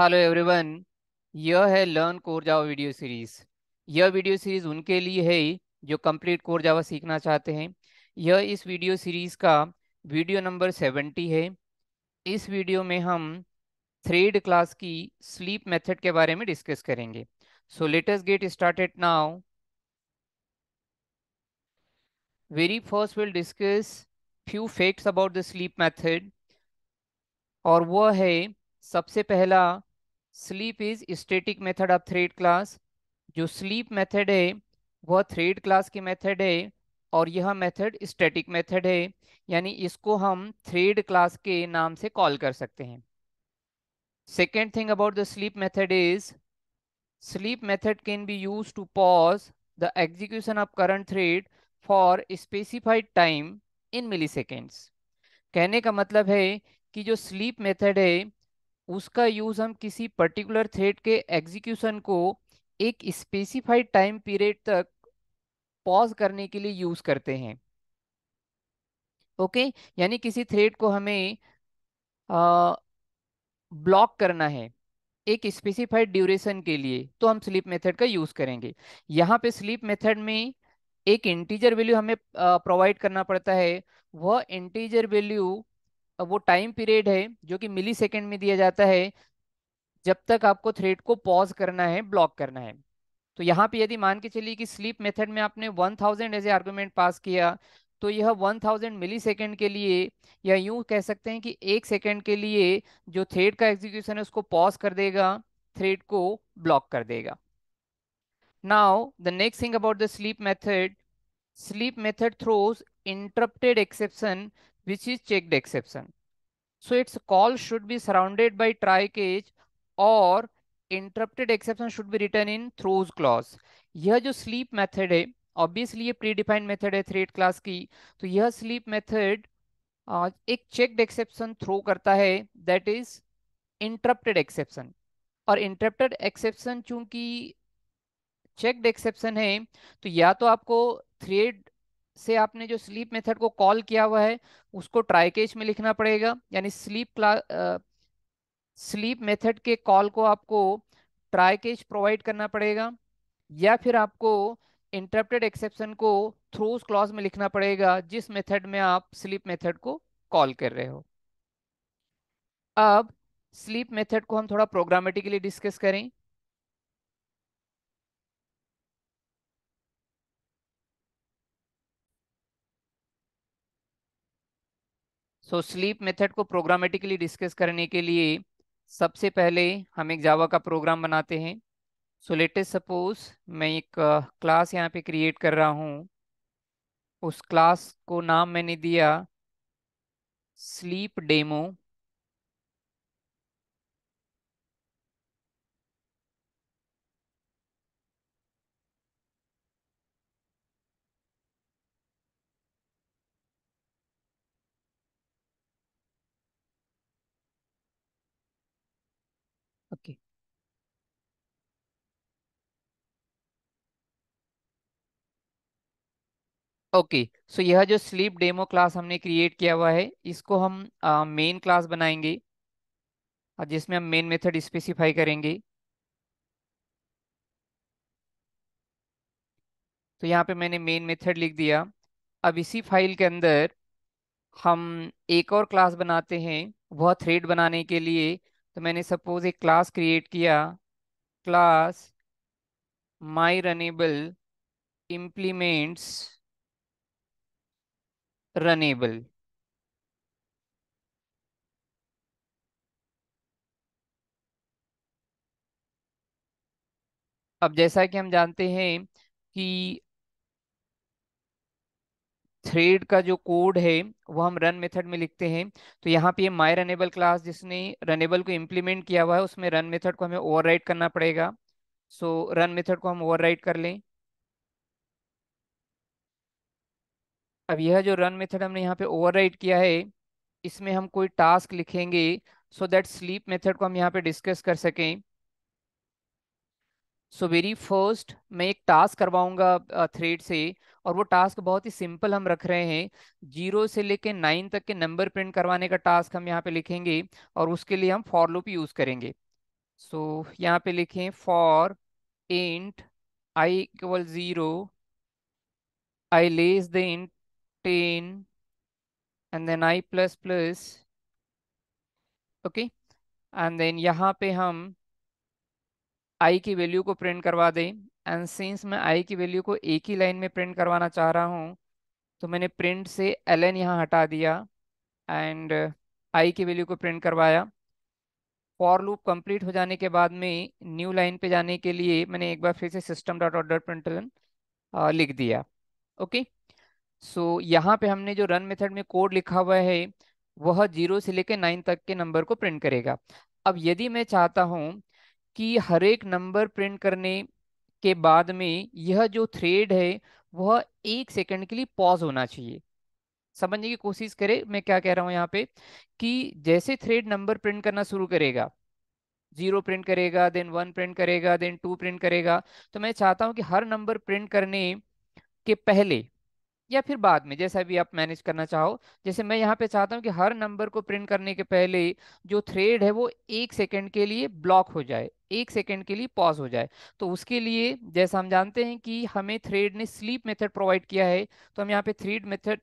Hello everyone यह है learn core Java video series यह वीडियो सीरीज उनके लिए है जो कंप्लीट कोर जावा सीखना चाहते हैं यह इस वीडियो सीरीज का वीडियो नंबर सेवेंटी है इस वीडियो में हम थ्रेड क्लास की स्लीप मेथड के बारे में डिस्कस करेंगे so let's get started now very first will discuss few facts about the sleep method और वह है सबसे पहला sleep is static method of thread class जो स्लीप मेथड है वह थ्रेड क्लास की मेथड है और यह मेथड स्टैटिक मेथड है यानी इसको हम थ्रेड क्लास के नाम से कॉल कर सकते हैं second thing about the sleep method is sleep method can be use to pause the execution of current thread for specified time in milli कहने का मतलब है कि जो स्लीप मेथड है उसका यूज हम किसी पर्टिकुलर थ्रेड के एग्जीक्यूशन को एक स्पेसिफाइड टाइम पीरियड तक पॉज करने के लिए यूज करते हैं ओके यानी किसी थ्रेड को हमें ब्लॉक करना है एक स्पेसिफाइड ड्यूरेशन के लिए तो हम स्लीप मेथड का यूज करेंगे यहाँ पे स्लीप मेथड में एक इंटीजर वैल्यू हमें प्रोवाइड करना पड़ता है वह इंटीजर वैल्यू वो टाइम पीरियड है जो कि मिली सेकेंड में दिया जाता है जब तक आपको थ्रेड को पॉज करना है ब्लॉक करना है तो यहाँ पे यदि मान के चलिए कि स्लीप मेथड में आपने 1000 एज ए आर्गूमेंट पास किया तो यह 1000 मिली सेकेंड के लिए या यूं कह सकते हैं कि एक सेकेंड के लिए जो थ्रेड का एग्जीक्यूशन है उसको पॉज कर देगा थ्रेड को ब्लॉक कर देगा now the next thing about the sleep method sleep method throws interrupted exception which is checked exception. So its call should be surrounded by try cage और interrupted exception should be written in throws clause यह जो sleep method है obviously ये predefined method है thread class की तो यह sleep method एक चेकड एक्सेप्शन थ्रो करता है दैट इज इंटरप्टेड एक्सेप्शन और इंटरप्टेड एक्सेप्शन चूंकि चेकड एक्सेप्शन है तो या तो आपको थ्रेड से आपने जो स्लीप मेथड को कॉल किया हुआ है उसको ट्राइकेज में लिखना पड़ेगा यानी स्लीप क्लास स्लीप मेथड के कॉल को आपको ट्राइकेज प्रोवाइड करना पड़ेगा या फिर आपको इंटरप्टेड एक्सेप्शन को थ्रोज क्लॉज में लिखना पड़ेगा जिस मेथड में आप स्लीप मेथड को कॉल कर रहे हो अब स्लीप मेथड को हम थोड़ा प्रोग्रामेटिकली डिस्कस करें सो स्लीप मेथड को प्रोग्रामेटिकली डिस्कस करने के लिए सबसे पहले हम एक जावा का प्रोग्राम बनाते हैं सो लेटेस्ट सपोज मैं एक क्लास यहाँ पे क्रिएट कर रहा हूँ उस क्लास को नाम मैंने दिया sleep demo okay okay so यह जो स्लीप डेमो क्लास हमने क्रिएट किया हुआ है इसको हम मेन क्लास बनाएंगे जिसमें हम मेन मेथड स्पेसिफाई करेंगे तो यहाँ पे मैंने मेन मेथड लिख दिया अब इसी फाइल के अंदर हम एक और क्लास बनाते हैं वह थ्रेड बनाने के लिए तो मैंने सपोज एक क्लास क्रिएट किया class my runnable implements runnable अब जैसा कि हम जानते हैं कि थ्रेड का जो कोड है वो हम रन मेथड में लिखते हैं तो यहाँ पे ये माई रनेबल क्लास जिसने रनेबल को इम्प्लीमेंट किया हुआ है उसमें रन मेथड को हमें ओवर करना पड़ेगा सो रन मेथड को हम ओवर कर लें अब यह जो रन मेथड हमने यहाँ पे ओवर किया है इसमें हम कोई टास्क लिखेंगे सो दैट स्लीप मेथड को हम यहाँ पे डिस्कस कर सकें सो वेरी फर्स्ट मैं एक टास्क करवाऊंगा थ्रेड से और वो टास्क बहुत ही सिंपल हम रख रहे हैं जीरो से लेके नाइन तक के नंबर प्रिंट करवाने का टास्क हम यहाँ पे लिखेंगे और उसके लिए हम फॉर लूप यूज करेंगे सो so, यहाँ पे लिखें for int i equal zero i less than int ten and then i plus plus okay and then यहाँ पे हम आई की वैल्यू को प्रिंट करवा दें एंड सिंस मैं आई की वैल्यू को एक ही लाइन में प्रिंट करवाना चाह रहा हूँ तो मैंने प्रिंट से एल एन यहाँ हटा दिया एंड आई की वैल्यू को प्रिंट करवाया फॉर लूप कंप्लीट हो जाने के बाद में न्यू लाइन पे जाने के लिए मैंने एक बार फिर से सिस्टम डॉट ऑर्डर प्रिंट लिख दिया ओके सो so, यहाँ पे हमने जो रन मेथड में कोड लिखा हुआ है वह जीरो से लेकर नाइन तक के नंबर को प्रिंट करेगा अब यदि मैं चाहता हूँ कि हर एक नंबर प्रिंट करने के बाद में यह जो थ्रेड है वह एक सेकंड के लिए पॉज होना चाहिए समझने की कोशिश करें मैं क्या कह रहा हूँ यहाँ पे कि जैसे थ्रेड नंबर प्रिंट करना शुरू करेगा जीरो प्रिंट करेगा देन वन प्रिंट करेगा देन टू प्रिंट करेगा तो मैं चाहता हूँ कि हर नंबर प्रिंट करने के पहले या फिर बाद में जैसा भी आप मैनेज करना चाहो जैसे मैं यहाँ पे चाहता हूँ कि हर नंबर को प्रिंट करने के पहले जो थ्रेड है वो एक सेकेंड के लिए ब्लॉक हो जाए एक सेकेंड के लिए पॉज हो जाए तो उसके लिए जैसा हम जानते हैं कि हमें थ्रेड ने स्लीप मेथड प्रोवाइड किया है तो हम यहाँ पे थ्रेड मेथड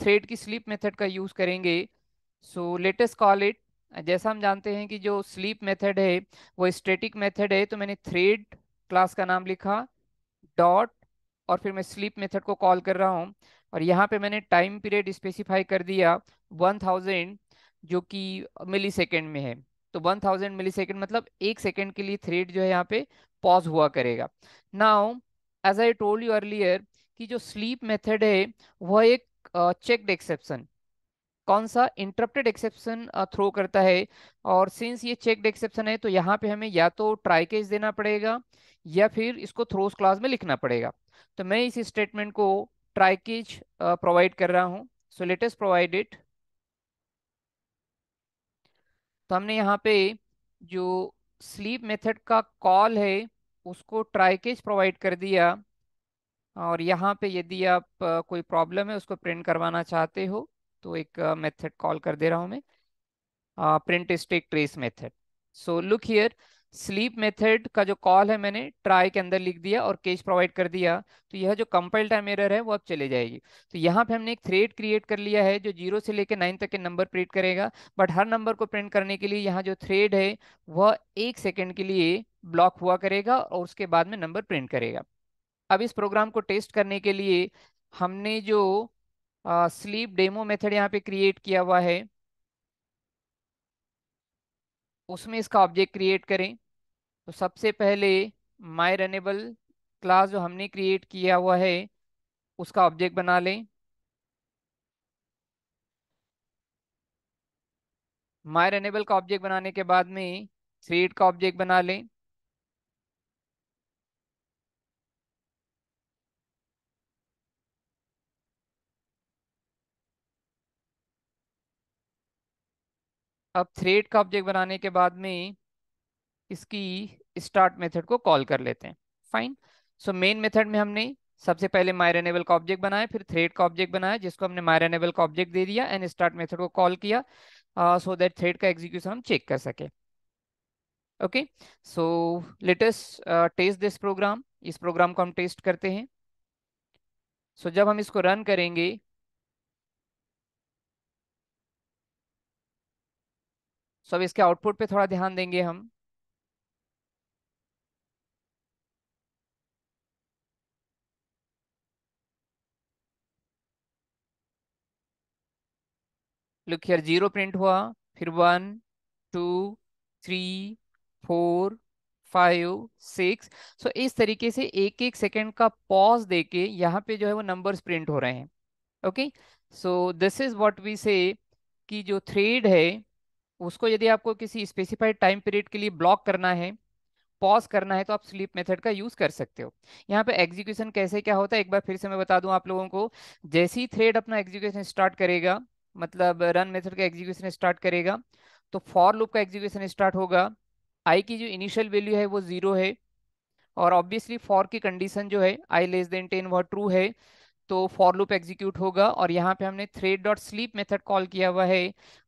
थ्रेड की स्लीप मेथड का यूज़ करेंगे सो लेटेस्ट कॉल इट जैसा हम जानते हैं कि जो स्लीप मेथड है वो स्टेटिक मेथड है तो मैंने थ्रेड क्लास का नाम लिखा डॉट और फिर मैं स्लीप मेथड को कॉल कर रहा हूँ और यहाँ पे मैंने टाइम पीरियड स्पेसिफाई कर दिया 1000 जो कि मिली सेकेंड में है तो 1000 मिली सेकेंड मतलब एक सेकेंड के लिए थ्रेड जो है यहाँ पे पॉज हुआ करेगा now as I told you earlier कि जो स्लीप मेथड है वह एक चेकड एक्सेप्शन कौन सा इंटरप्टेड एक्सेप्शन थ्रो करता है और सिंस ये चेकड एक्सेप्शन है तो यहाँ पे हमें या तो ट्राई केस देना पड़ेगा या फिर इसको थ्रोस क्लास में लिखना पड़ेगा तो मैं इस स्टेटमेंट को ट्राई केज प्रोवाइड कर रहा हूँ सो लेटेस्ट प्रोवाइड इट तो हमने यहाँ पे जो स्लीप मेथड का कॉल है उसको ट्राइकेज प्रोवाइड कर दिया और यहाँ पे यदि आप कोई प्रॉब्लम है उसको प्रिंट करवाना चाहते हो तो एक मेथड कॉल कर दे रहा हूँ मैं print stack trace method so look here sleep method का जो कॉल है मैंने ट्राई के अंदर लिख दिया और केस प्रोवाइड कर दिया तो यह जो कंपाइल टाइम एरर है वो अब चले जाएगी तो यहाँ पे हमने एक थ्रेड क्रिएट कर लिया है जो जीरो से लेकर नाइन तक के नंबर प्रिंट करेगा बट हर नंबर को प्रिंट करने के लिए यहाँ जो थ्रेड है वह एक सेकेंड के लिए ब्लॉक हुआ करेगा और उसके बाद में नंबर प्रिंट करेगा अब इस प्रोग्राम को टेस्ट करने के लिए हमने जो स्लीप डेमो मेथड यहाँ पे क्रिएट किया हुआ है उसमें इसका ऑब्जेक्ट क्रिएट करें तो सबसे पहले माई रनेबल क्लास जो हमने क्रिएट किया हुआ है उसका ऑब्जेक्ट बना लें माई रनेबल का ऑब्जेक्ट बनाने के बाद में थ्रेड का ऑब्जेक्ट बना लें अब थ्रेड का ऑब्जेक्ट बनाने के बाद में इसकी स्टार्ट मेथड को कॉल कर लेते हैं फाइन सो मेन मेथड में हमने सबसे पहले मायरेनेबल का ऑब्जेक्ट बनाया फिर थ्रेड का ऑब्जेक्ट बनाया जिसको हमने मायरेनेबल का ऑब्जेक्ट दे दिया एंड स्टार्ट मेथड को कॉल किया सो दैट थ्रेड का एग्जीक्यूशन हम चेक कर सके okay so let's test this program इस प्रोग्राम को हम टेस्ट करते हैं सो so, जब हम इसको रन करेंगे सो अब इसके आउटपुट पे थोड़ा ध्यान देंगे हम लुक हियर जीरो प्रिंट हुआ फिर one two three four five six so इस तरीके से एक एक सेकेंड का पॉज देके यहाँ पे जो है वो नंबर्स प्रिंट हो रहे हैं okay so this is what we say कि जो थ्रेड है उसको यदि आपको किसी स्पेसिफाइड टाइम पीरियड के लिए ब्लॉक करना है पॉज करना है तो आप स्लीप मेथड का यूज कर सकते हो यहाँ पे एग्जीक्यूशन कैसे क्या होता है एक बार फिर से मैं बता दूं आप लोगों को जैसे ही थ्रेड अपना एग्जीक्यूशन स्टार्ट करेगा मतलब रन मेथड का एग्जीक्यूशन स्टार्ट करेगा तो फॉर लूप का एग्जीक्यूशन स्टार्ट होगा आई की जो इनिशियल वैल्यू है वो जीरो है और ऑब्वियसली फॉर की कंडीशन जो है आई लेस देन टेन वह ट्रू है तो फॉर लूप एग्जीक्यूट होगा और यहाँ पे हमने thread dot sleep method call किया हुआ है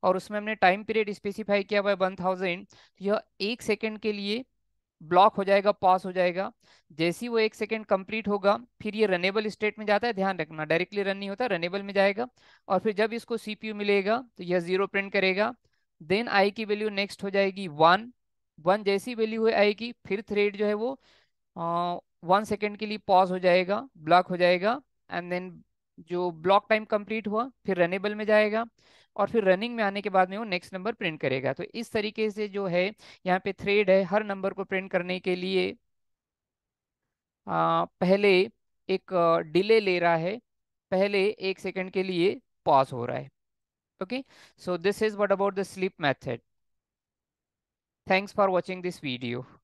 और उसमें हमने टाइम पीरियड स्पेसिफाई किया हुआ है वन थाउजेंड तो यह एक सेकेंड के लिए ब्लॉक हो जाएगा पॉज हो जाएगा जैसे ही वो एक सेकेंड कंप्लीट होगा फिर ये रनेबल स्टेट में जाता है ध्यान रखना डायरेक्टली रन नहीं होता रनेबल में जाएगा और फिर जब इसको यू मिलेगा तो यह जीरो प्रिंट करेगा देन आई की वैल्यू नेक्स्ट हो जाएगी वन वन जैसी वैल्यू है आई की फिर थ्रेड जो है वो वन सेकेंड के लिए पॉज हो जाएगा ब्लॉक हो जाएगा एंड देन जो ब्लॉक टाइम कंप्लीट हुआ फिर रनेबल में जाएगा और फिर रनिंग में आने के बाद में वो नेक्स्ट नंबर प्रिंट करेगा तो इस तरीके से जो है यहाँ पे थ्रेड है हर नंबर को प्रिंट करने के लिए आ, हाँ, पहले एक डिले ले रहा है पहले एक सेकंड के लिए पॉज हो रहा है okay so this is what about the sleep method thanks for watching this video